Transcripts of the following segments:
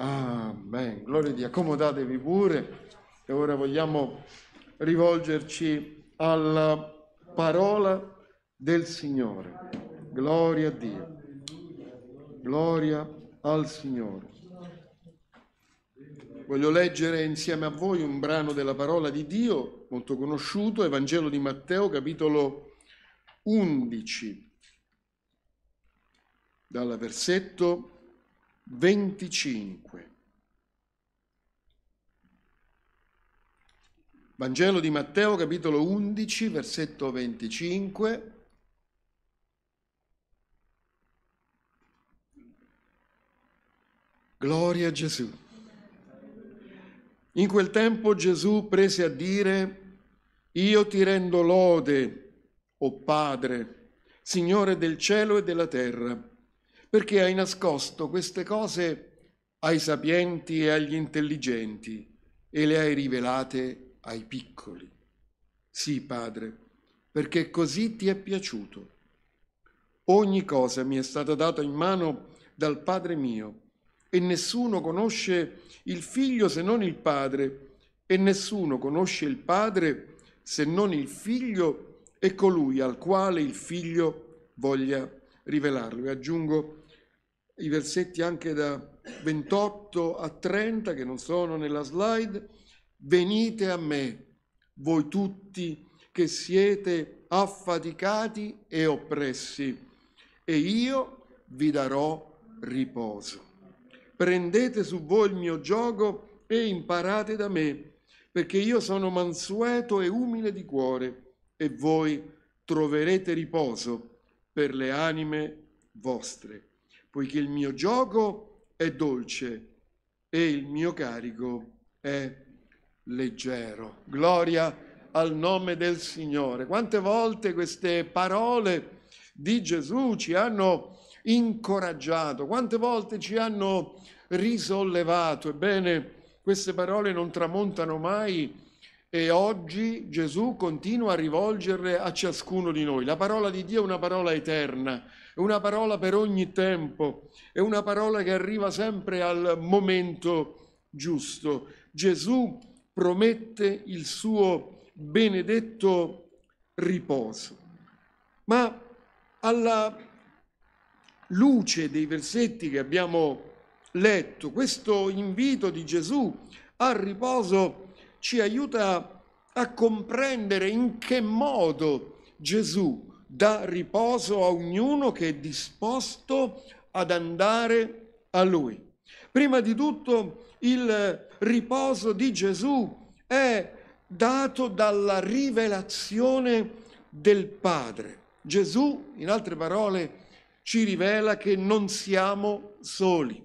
Amen, ah, gloria a Dio. Accomodatevi pure e ora vogliamo rivolgerci alla parola del Signore. Gloria a Dio. Gloria al Signore. Voglio leggere insieme a voi un brano della parola di Dio, molto conosciuto, Evangelo di Matteo, capitolo 11, dal versetto 25. Vangelo di Matteo capitolo 11 versetto 25. Gloria a Gesù. In quel tempo Gesù prese a dire, io ti rendo lode, o oh Padre, Signore del cielo e della terra perché hai nascosto queste cose ai sapienti e agli intelligenti e le hai rivelate ai piccoli. Sì, Padre, perché così ti è piaciuto. Ogni cosa mi è stata data in mano dal Padre mio e nessuno conosce il figlio se non il Padre e nessuno conosce il Padre se non il figlio e colui al quale il figlio voglia rivelarlo. E aggiungo i versetti anche da 28 a 30 che non sono nella slide. Venite a me, voi tutti che siete affaticati e oppressi, e io vi darò riposo. Prendete su voi il mio gioco e imparate da me, perché io sono mansueto e umile di cuore, e voi troverete riposo per le anime vostre poiché il mio gioco è dolce e il mio carico è leggero. Gloria al nome del Signore. Quante volte queste parole di Gesù ci hanno incoraggiato, quante volte ci hanno risollevato. Ebbene, queste parole non tramontano mai e oggi Gesù continua a rivolgerle a ciascuno di noi. La parola di Dio è una parola eterna una parola per ogni tempo, è una parola che arriva sempre al momento giusto. Gesù promette il suo benedetto riposo. Ma alla luce dei versetti che abbiamo letto, questo invito di Gesù al riposo ci aiuta a comprendere in che modo Gesù dà riposo a ognuno che è disposto ad andare a lui. Prima di tutto il riposo di Gesù è dato dalla rivelazione del Padre. Gesù, in altre parole, ci rivela che non siamo soli,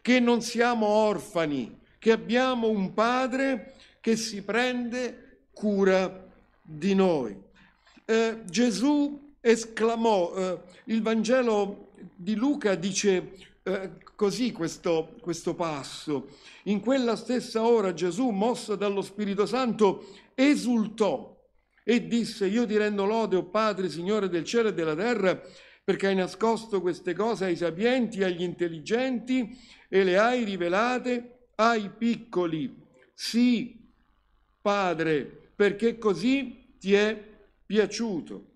che non siamo orfani, che abbiamo un Padre che si prende cura di noi eh, Gesù esclamò, eh, il Vangelo di Luca dice eh, così questo, questo passo, in quella stessa ora Gesù, mosso dallo Spirito Santo, esultò e disse, io ti rendo lode, o oh Padre, Signore del cielo e della terra, perché hai nascosto queste cose ai sapienti, e agli intelligenti e le hai rivelate ai piccoli. Sì, Padre, perché così ti è piaciuto.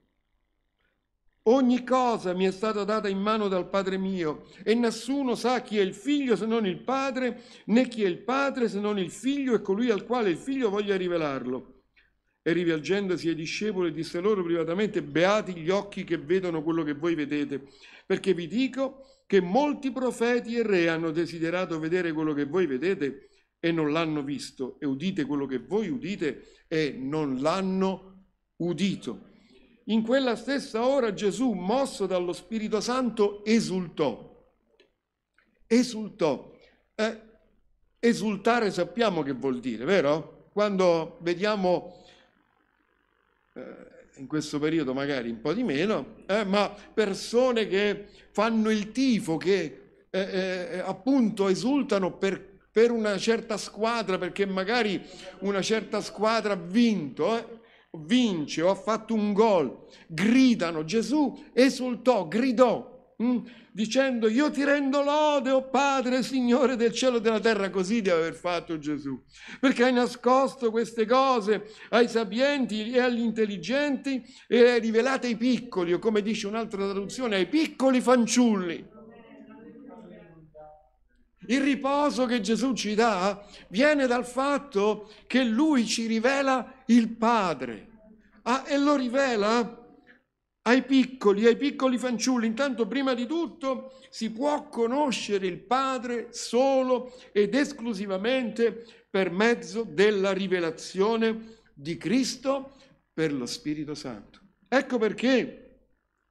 Ogni cosa mi è stata data in mano dal Padre mio e nessuno sa chi è il figlio se non il Padre, né chi è il Padre se non il figlio e colui al quale il figlio voglia rivelarlo. E rivolgendosi ai discepoli disse loro privatamente, beati gli occhi che vedono quello che voi vedete, perché vi dico che molti profeti e re hanno desiderato vedere quello che voi vedete e non l'hanno visto, e udite quello che voi udite e non l'hanno visto udito. In quella stessa ora Gesù, mosso dallo Spirito Santo, esultò. Esultò. Eh, esultare sappiamo che vuol dire, vero? Quando vediamo, eh, in questo periodo magari un po' di meno, eh, ma persone che fanno il tifo, che eh, eh, appunto esultano perché per una certa squadra, perché magari una certa squadra ha vinto. Eh? vince o ha fatto un gol, gridano Gesù esultò, gridò mm, dicendo io ti rendo lode, o oh Padre, Signore del cielo e della terra, così deve aver fatto Gesù, perché hai nascosto queste cose ai sapienti e agli intelligenti e hai rivelato ai piccoli, o come dice un'altra traduzione, ai piccoli fanciulli. Il riposo che Gesù ci dà viene dal fatto che Lui ci rivela il Padre. Ah, e lo rivela ai piccoli, ai piccoli fanciulli. Intanto, prima di tutto, si può conoscere il Padre solo ed esclusivamente per mezzo della rivelazione di Cristo per lo Spirito Santo. Ecco perché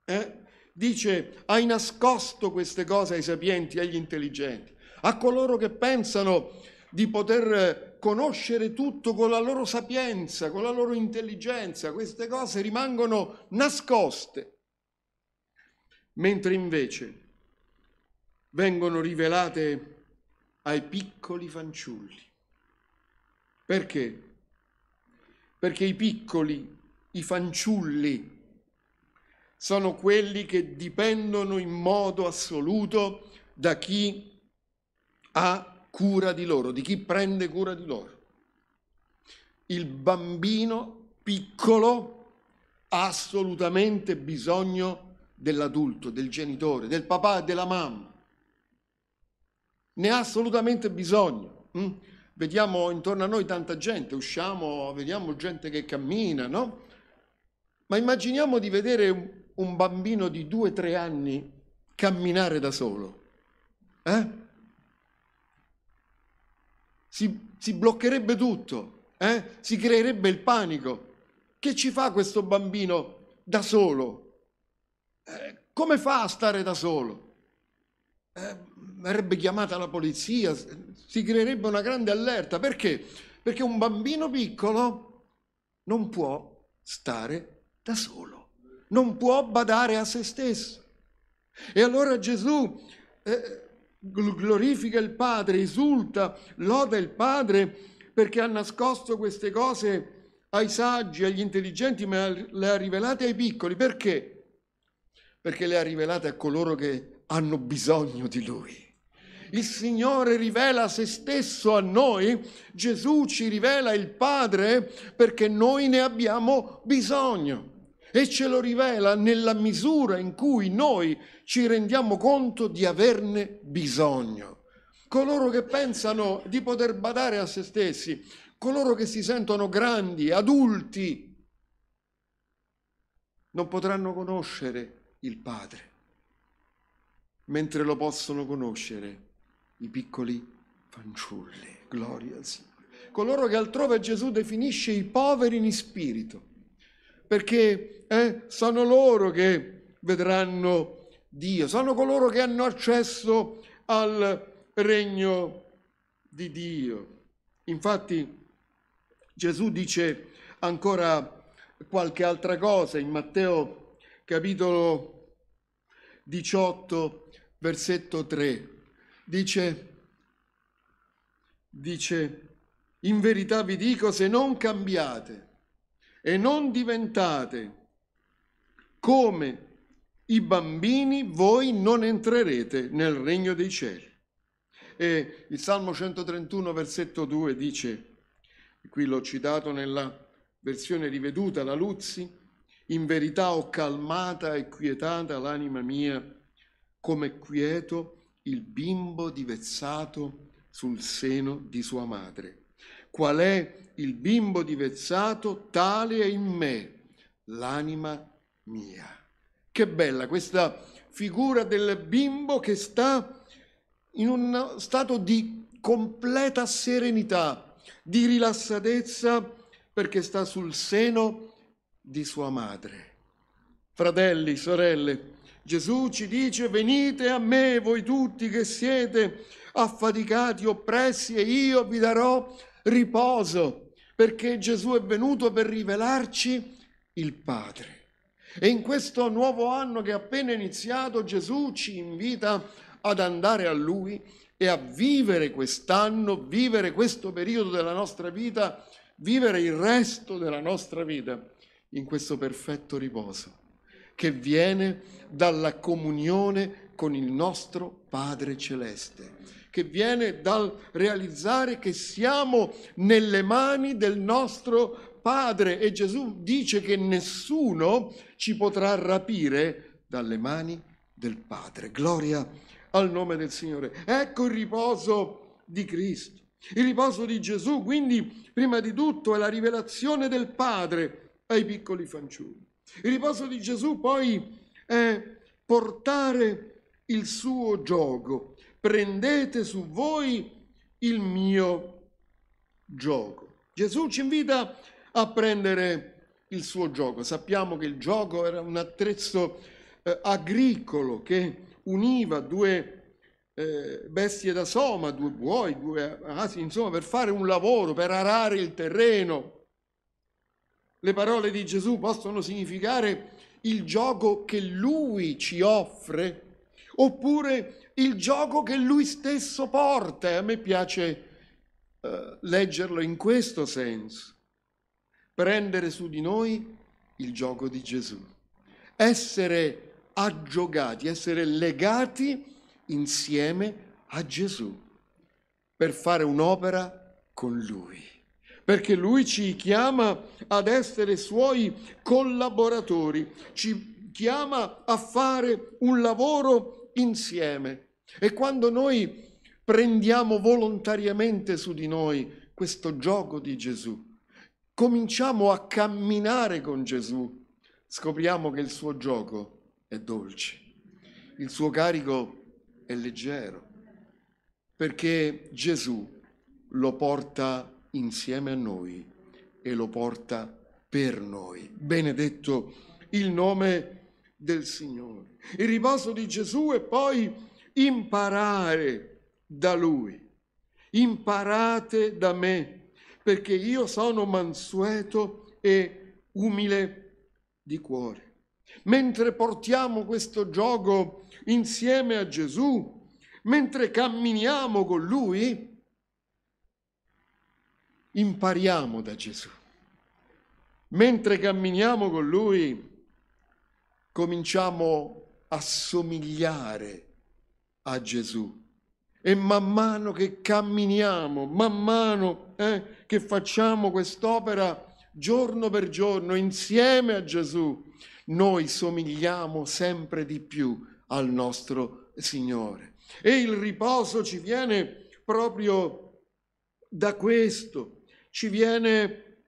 eh, dice, hai nascosto queste cose ai sapienti agli intelligenti, a coloro che pensano di poter conoscere tutto con la loro sapienza, con la loro intelligenza, queste cose rimangono nascoste, mentre invece vengono rivelate ai piccoli fanciulli. Perché? Perché i piccoli, i fanciulli, sono quelli che dipendono in modo assoluto da chi ha cura di loro, di chi prende cura di loro. Il bambino piccolo ha assolutamente bisogno dell'adulto, del genitore, del papà e della mamma. Ne ha assolutamente bisogno. Hm? Vediamo intorno a noi tanta gente, usciamo, vediamo gente che cammina, no? Ma immaginiamo di vedere un bambino di 2-3 anni camminare da solo. Eh? si, si bloccherebbe tutto, eh? si creerebbe il panico. Che ci fa questo bambino da solo? Eh, come fa a stare da solo? Eh, verrebbe chiamata la polizia, si creerebbe una grande allerta. Perché? Perché un bambino piccolo non può stare da solo, non può badare a se stesso. E allora Gesù eh, glorifica il Padre, esulta, loda il Padre perché ha nascosto queste cose ai saggi, agli intelligenti, ma le ha rivelate ai piccoli. Perché? Perché le ha rivelate a coloro che hanno bisogno di Lui. Il Signore rivela se stesso a noi, Gesù ci rivela il Padre perché noi ne abbiamo bisogno e ce lo rivela nella misura in cui noi ci rendiamo conto di averne bisogno. Coloro che pensano di poter badare a se stessi, coloro che si sentono grandi, adulti, non potranno conoscere il Padre, mentre lo possono conoscere i piccoli fanciulli. Gloria al Signore. Coloro che altrove Gesù definisce i poveri in spirito perché eh, sono loro che vedranno Dio, sono coloro che hanno accesso al regno di Dio. Infatti Gesù dice ancora qualche altra cosa in Matteo capitolo 18 versetto 3. Dice, dice, in verità vi dico, se non cambiate e non diventate come i bambini, voi non entrerete nel regno dei cieli. E il Salmo 131, versetto 2 dice, qui l'ho citato nella versione riveduta, la Luzzi, in verità ho calmata e quietata l'anima mia, come quieto il bimbo divezzato sul seno di sua madre qual è il bimbo divezzato, tale è in me, l'anima mia. Che bella questa figura del bimbo che sta in uno stato di completa serenità, di rilassatezza, perché sta sul seno di sua madre. Fratelli, sorelle, Gesù ci dice, venite a me voi tutti che siete affaticati, oppressi, e io vi darò riposo, perché Gesù è venuto per rivelarci il Padre. E in questo nuovo anno che è appena iniziato Gesù ci invita ad andare a Lui e a vivere quest'anno, vivere questo periodo della nostra vita, vivere il resto della nostra vita in questo perfetto riposo che viene dalla comunione con il nostro Padre Celeste, che viene dal realizzare che siamo nelle mani del nostro Padre e Gesù dice che nessuno ci potrà rapire dalle mani del Padre. Gloria al nome del Signore. Ecco il riposo di Cristo. Il riposo di Gesù, quindi, prima di tutto, è la rivelazione del Padre ai piccoli fanciulli. Il riposo di Gesù poi è portare il suo gioco, prendete su voi il mio gioco. Gesù ci invita a prendere il suo gioco. Sappiamo che il gioco era un attrezzo eh, agricolo che univa due eh, bestie da soma, due buoi, due asini, insomma, per fare un lavoro, per arare il terreno. Le parole di Gesù possono significare il gioco che lui ci offre oppure il gioco che lui stesso porta. a me piace eh, leggerlo in questo senso. Prendere su di noi il gioco di Gesù. Essere aggiogati, essere legati insieme a Gesù per fare un'opera con Lui, perché Lui ci chiama ad essere Suoi collaboratori, ci chiama a fare un lavoro insieme. E quando noi prendiamo volontariamente su di noi questo gioco di Gesù, cominciamo a camminare con Gesù, scopriamo che il suo gioco è dolce, il suo carico è leggero, perché Gesù lo porta insieme a noi e lo porta per noi. Benedetto il nome di Gesù del Signore. Il riposo di Gesù è poi imparare da Lui. Imparate da me, perché io sono mansueto e umile di cuore. Mentre portiamo questo gioco insieme a Gesù, mentre camminiamo con Lui, impariamo da Gesù. Mentre camminiamo con Lui, cominciamo a somigliare a Gesù. E man mano che camminiamo, man mano eh, che facciamo quest'opera giorno per giorno insieme a Gesù, noi somigliamo sempre di più al nostro Signore. E il riposo ci viene proprio da questo, ci viene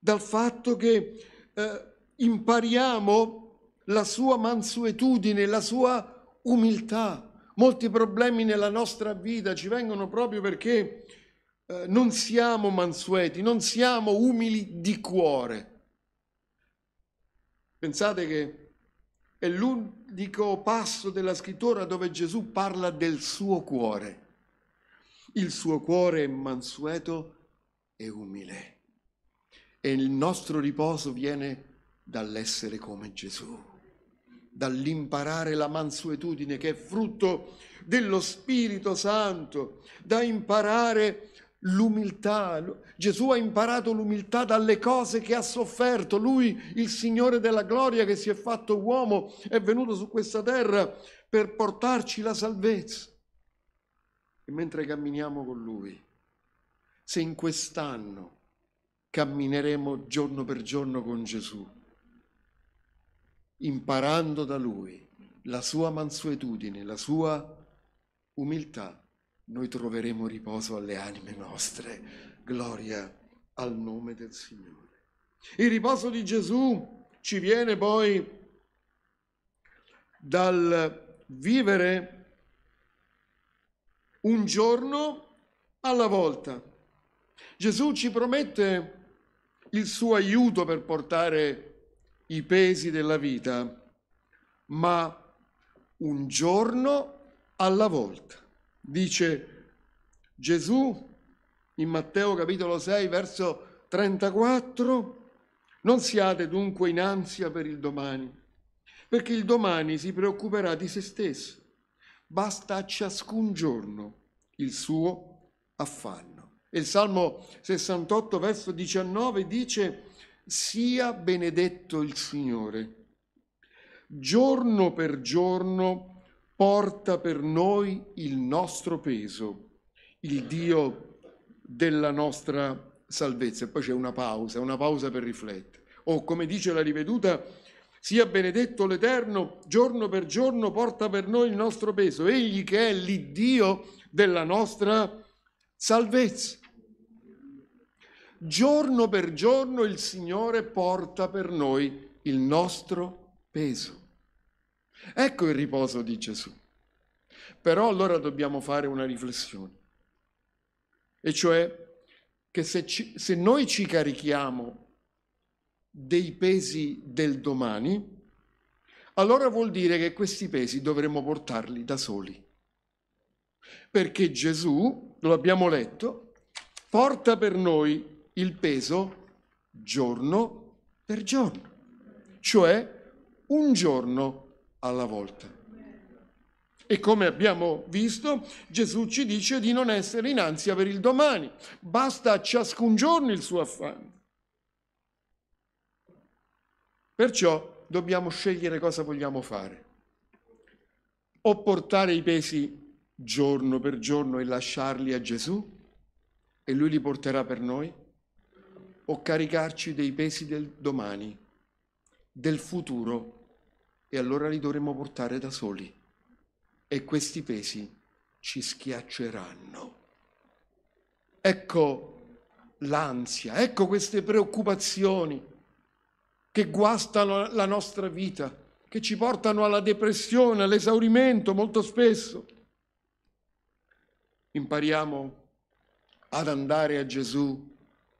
dal fatto che eh, impariamo la sua mansuetudine, la sua umiltà. Molti problemi nella nostra vita ci vengono proprio perché eh, non siamo mansueti, non siamo umili di cuore. Pensate che è l'unico passo della scrittura dove Gesù parla del suo cuore. Il suo cuore è mansueto e umile e il nostro riposo viene dall'essere come Gesù dall'imparare la mansuetudine che è frutto dello Spirito Santo, da imparare l'umiltà. Gesù ha imparato l'umiltà dalle cose che ha sofferto. Lui, il Signore della gloria che si è fatto uomo, è venuto su questa terra per portarci la salvezza. E mentre camminiamo con Lui, se in quest'anno cammineremo giorno per giorno con Gesù, imparando da lui la sua mansuetudine, la sua umiltà, noi troveremo riposo alle anime nostre. Gloria al nome del Signore. Il riposo di Gesù ci viene poi dal vivere un giorno alla volta. Gesù ci promette il suo aiuto per portare i pesi della vita, ma un giorno alla volta. Dice Gesù in Matteo capitolo 6 verso 34, non siate dunque in ansia per il domani, perché il domani si preoccuperà di se stesso. Basta a ciascun giorno il suo affanno. E il Salmo 68 verso 19 dice, sia benedetto il Signore. Giorno per giorno porta per noi il nostro peso, il Dio della nostra salvezza. E poi c'è una pausa, una pausa per riflettere. O come dice la riveduta, sia benedetto l'Eterno, giorno per giorno porta per noi il nostro peso, egli che è l'Iddio della nostra salvezza giorno per giorno il Signore porta per noi il nostro peso. Ecco il riposo di Gesù. Però allora dobbiamo fare una riflessione, e cioè che se, ci, se noi ci carichiamo dei pesi del domani, allora vuol dire che questi pesi dovremmo portarli da soli. Perché Gesù, lo abbiamo letto, porta per noi il peso giorno per giorno, cioè un giorno alla volta. E come abbiamo visto, Gesù ci dice di non essere in ansia per il domani, basta a ciascun giorno il suo affanno. Perciò dobbiamo scegliere cosa vogliamo fare. O portare i pesi giorno per giorno e lasciarli a Gesù, e lui li porterà per noi, o caricarci dei pesi del domani, del futuro, e allora li dovremo portare da soli. E questi pesi ci schiacceranno. Ecco l'ansia, ecco queste preoccupazioni che guastano la nostra vita, che ci portano alla depressione, all'esaurimento molto spesso. Impariamo ad andare a Gesù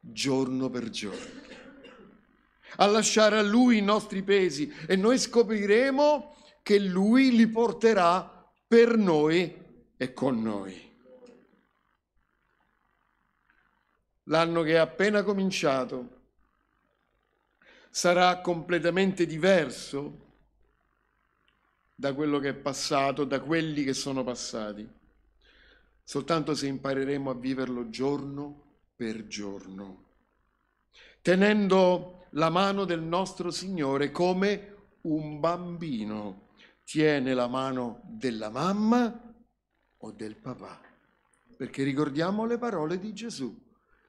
giorno per giorno, a lasciare a Lui i nostri pesi e noi scopriremo che Lui li porterà per noi e con noi. L'anno che è appena cominciato sarà completamente diverso da quello che è passato, da quelli che sono passati, soltanto se impareremo a viverlo giorno per giorno per giorno, tenendo la mano del nostro Signore come un bambino tiene la mano della mamma o del papà. Perché ricordiamo le parole di Gesù,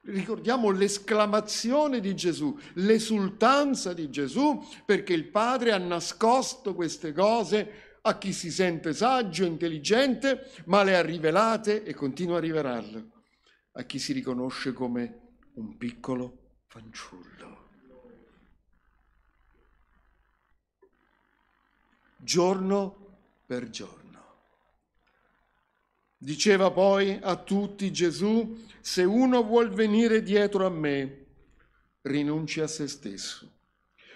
ricordiamo l'esclamazione di Gesù, l'esultanza di Gesù, perché il Padre ha nascosto queste cose a chi si sente saggio, intelligente, ma le ha rivelate e continua a rivelarle a chi si riconosce come un piccolo fanciullo. Giorno per giorno. Diceva poi a tutti Gesù, se uno vuol venire dietro a me, rinunci a se stesso,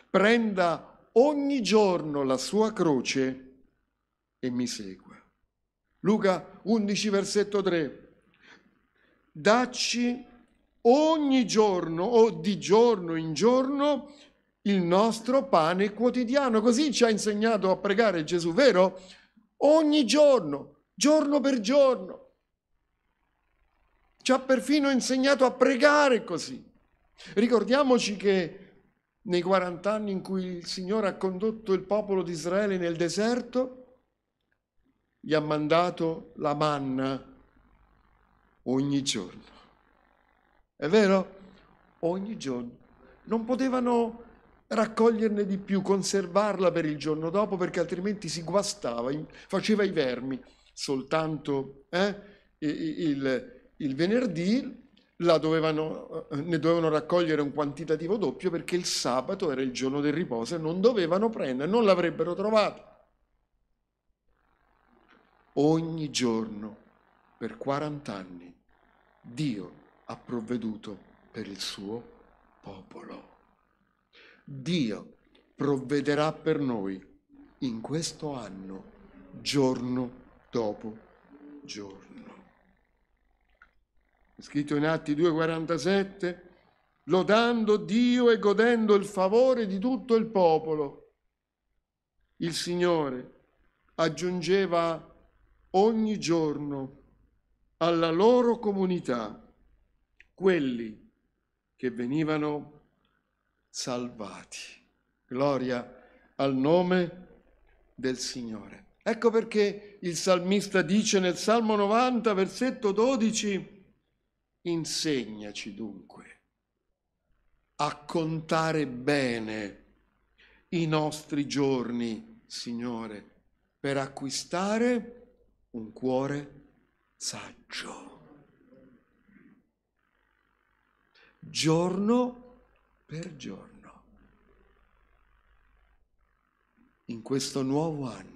prenda ogni giorno la sua croce e mi segua. Luca 11, versetto 3 dacci ogni giorno o di giorno in giorno il nostro pane quotidiano. Così ci ha insegnato a pregare Gesù, vero? Ogni giorno, giorno per giorno. Ci ha perfino insegnato a pregare così. Ricordiamoci che nei 40 anni in cui il Signore ha condotto il popolo di Israele nel deserto, gli ha mandato la manna ogni giorno. È vero? Ogni giorno. Non potevano raccoglierne di più, conservarla per il giorno dopo perché altrimenti si guastava, faceva i vermi. Soltanto eh, il, il, venerdì dovevano, eh, ne dovevano raccogliere un quantitativo doppio perché il sabato era il giorno del riposo e non dovevano prendere, non l'avrebbero trovata. Ogni giorno per 40 anni Dio ha provveduto per il suo popolo. Dio provvederà per noi in questo anno, giorno dopo giorno. È scritto in Atti 2,47, lodando Dio e godendo il favore di tutto il popolo. Il Signore aggiungeva ogni giorno alla loro comunità quelli che venivano salvati. Gloria al nome del Signore. Ecco perché il salmista dice nel Salmo 90, versetto 12, insegnaci dunque a contare bene i nostri giorni, Signore, per acquistare un cuore saggio. Giorno per giorno. In questo nuovo anno.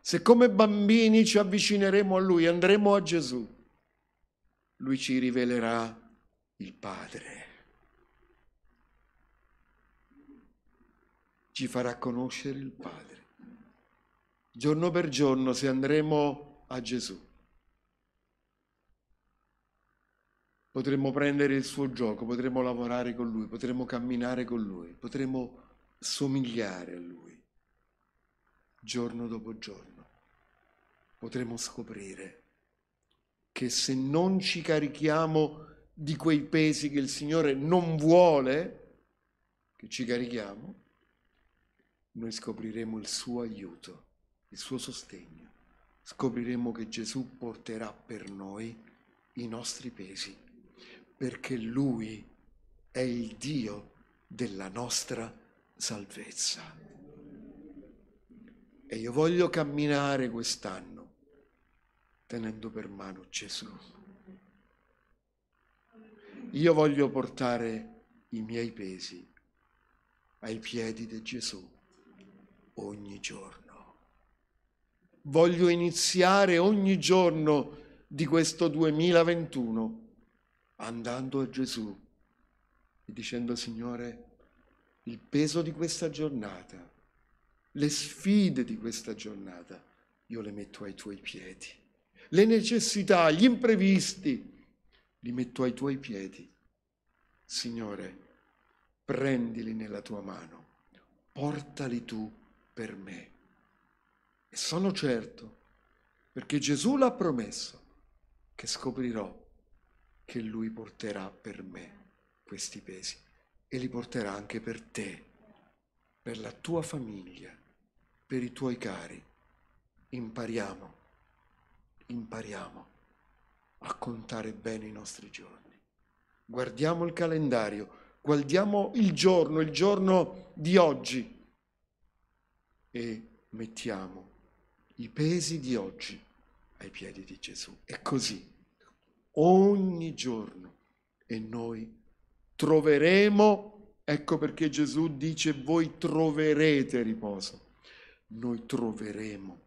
Se come bambini ci avvicineremo a Lui, andremo a Gesù, Lui ci rivelerà il Padre. Ci farà conoscere il Padre. Giorno per giorno, se andremo a a Gesù. Potremmo prendere il suo gioco, potremmo lavorare con lui, potremmo camminare con lui, potremmo somigliare a lui, giorno dopo giorno. Potremmo scoprire che se non ci carichiamo di quei pesi che il Signore non vuole che ci carichiamo, noi scopriremo il suo aiuto, il suo sostegno scopriremo che Gesù porterà per noi i nostri pesi, perché Lui è il Dio della nostra salvezza. E io voglio camminare quest'anno tenendo per mano Gesù. Io voglio portare i miei pesi ai piedi di Gesù ogni giorno voglio iniziare ogni giorno di questo 2021 andando a Gesù e dicendo Signore, il peso di questa giornata, le sfide di questa giornata, io le metto ai tuoi piedi. Le necessità, gli imprevisti, li metto ai tuoi piedi. Signore, prendili nella tua mano, portali tu per me. E sono certo, perché Gesù l'ha promesso, che scoprirò che Lui porterà per me questi pesi e li porterà anche per te, per la tua famiglia, per i tuoi cari. Impariamo, impariamo a contare bene i nostri giorni. Guardiamo il calendario guardiamo il giorno, il giorno di oggi e mettiamo i pesi di oggi ai piedi di Gesù. È così, ogni giorno. E noi troveremo, ecco perché Gesù dice voi troverete riposo. Noi troveremo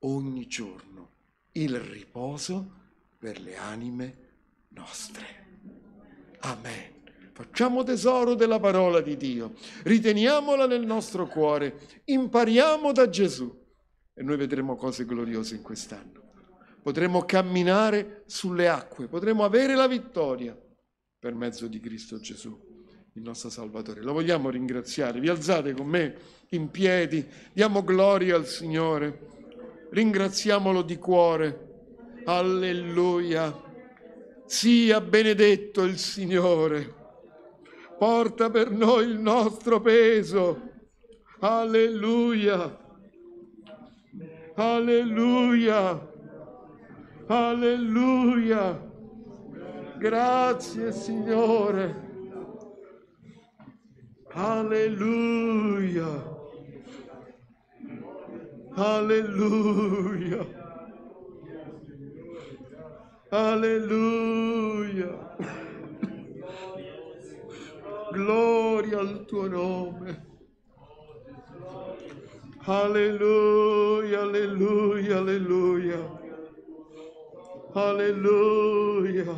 ogni giorno il riposo per le anime nostre. Amen. Facciamo tesoro della parola di Dio, riteniamola nel nostro cuore, impariamo da Gesù e noi vedremo cose gloriose in quest'anno. Potremo camminare sulle acque, potremo avere la vittoria per mezzo di Cristo Gesù, il nostro Salvatore. Lo vogliamo ringraziare. Vi alzate con me in piedi, diamo gloria al Signore, ringraziamolo di cuore. Alleluia. Sia benedetto il Signore. Porta per noi il nostro peso. Alleluia. Alleluia. Alleluia. Grazie Signore. Alleluia. Alleluia. Alleluia. Gloria al tuo nome. Alleluia, alleluia, alleluia. Alleluia.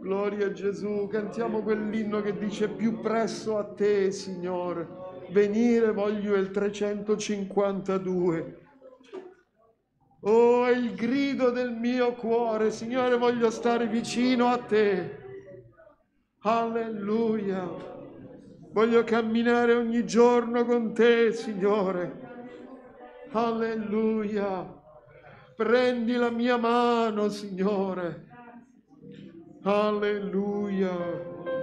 Gloria a Gesù, cantiamo quell'inno che dice più presso a te, Signore. Venire voglio il 352. Oh, è il grido del mio cuore, Signore, voglio stare vicino a te. Alleluia. Voglio camminare ogni giorno con te, Signore. Alleluia. Prendi la mia mano, Signore. Alleluia.